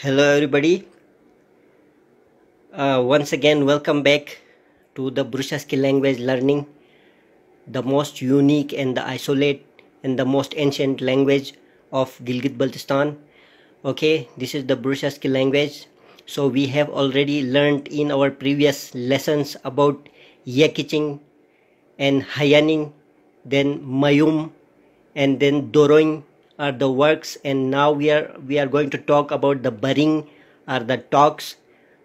hello everybody uh, once again welcome back to the Brushaski language learning the most unique and the isolate and the most ancient language of Gilgit-Baltistan okay this is the Brushaski language so we have already learned in our previous lessons about Yakiching and Hayaning then Mayum and then Doroing are uh, the works and now we are we are going to talk about the burying or the talks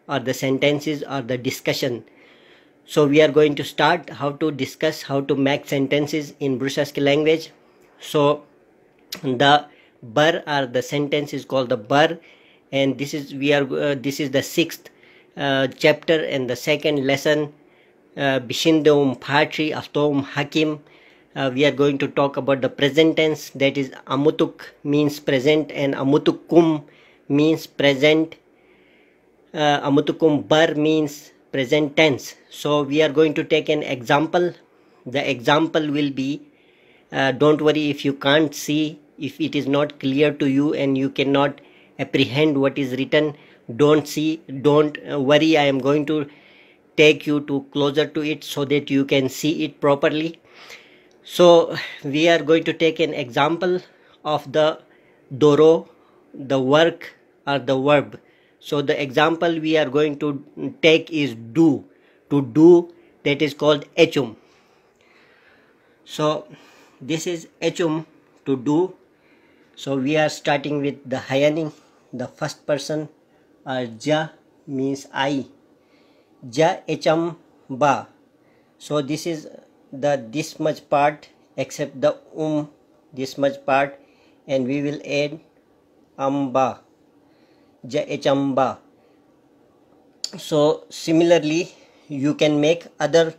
or the sentences or the discussion so we are going to start how to discuss how to make sentences in Brusaski language so the bur or the sentence is called the bur and this is we are uh, this is the sixth uh, chapter and the second lesson uh, patri astom أفتهم حكيم uh, we are going to talk about the present tense that is amutuk means present and amutukum means present uh, amutukum bar means present tense so we are going to take an example the example will be uh, don't worry if you can't see if it is not clear to you and you cannot apprehend what is written don't see don't uh, worry i am going to take you to closer to it so that you can see it properly so we are going to take an example of the doro the work or the verb so the example we are going to take is do to do that is called echum so this is echum to do so we are starting with the hyaning the first person or ja means i ja echam ba so this is the this much part except the um this much part and we will add amba chamba. so similarly you can make other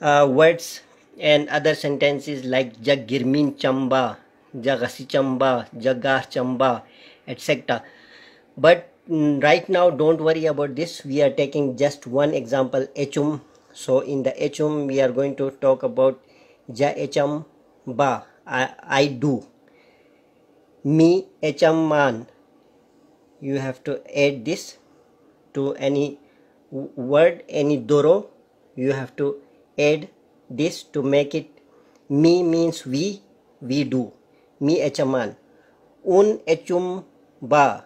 uh, words and other sentences like jagirmin chamba jagasi chamba jagar chamba etc but mm, right now don't worry about this we are taking just one example echum so in the HM we are going to talk about ja HM ba I, I do me HM man you have to add this to any word any doro you have to add this to make it me means we we do me HM un HM ba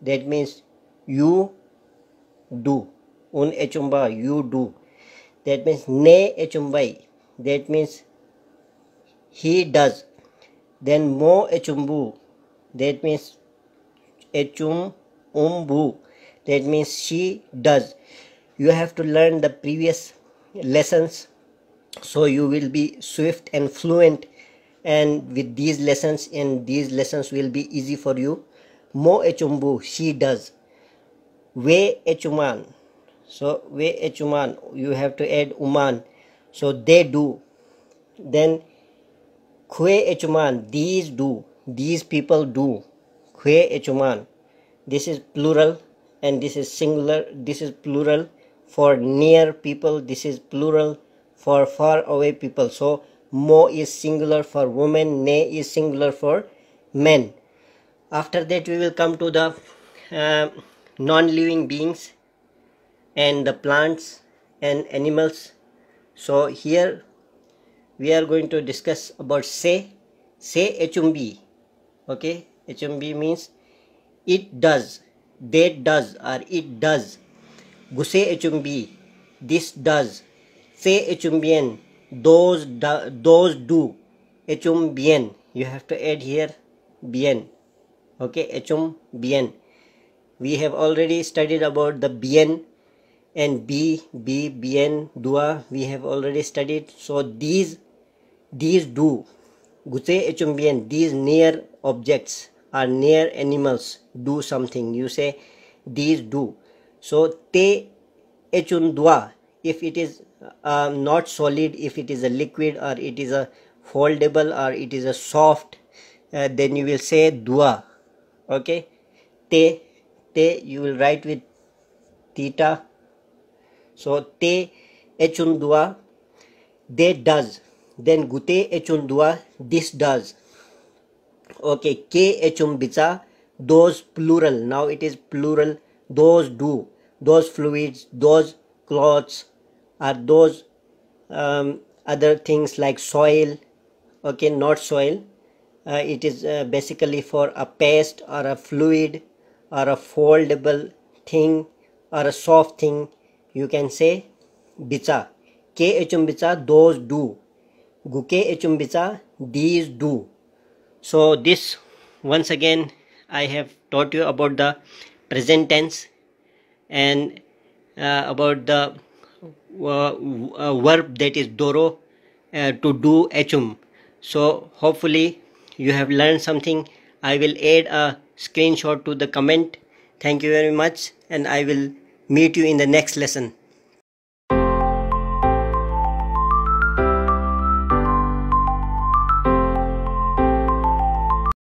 that means you do un HM ba you do that means ne e chumbai that means he does then mo e chumbu that means e chum umbu that means she does you have to learn the previous lessons so you will be swift and fluent and with these lessons and these lessons will be easy for you mo e chumbu she does we e chuman so we vhuman you have to add uman so they do then kwe echuman these do these people do kwe echuman this is plural and this is singular this is plural for near people this is plural for far away people so mo is singular for women ne is singular for men after that we will come to the uh, non-living beings and the plants and animals so here we are going to discuss about say say HMB okay HMB means it does they does or it does guse HMB this does say HMBN those do, those do HMBN you have to add here BN okay HMBN we have already studied about the BN and B, B, BN, Dua we have already studied. So these, these do, Gute HMBN, these near objects are near animals do something. You say these do. So te HUN Dua, if it is uh, not solid, if it is a liquid or it is a foldable or it is a soft, uh, then you will say Dua. Okay. Te, te, you will write with theta so te dua they does. Then gute dua this does. Okay, ke echumbica those plural. Now it is plural. Those do. Those fluids, those clothes are those um, other things like soil. Okay, not soil. Uh, it is uh, basically for a paste or a fluid or a foldable thing or a soft thing you can say bicha. Ke bicha." those do. Guke bicha." these do. So this once again I have taught you about the present tense and uh, about the uh, uh, verb that is doro uh, to do echum so hopefully you have learned something i will add a screenshot to the comment thank you very much and i will Meet you in the next lesson.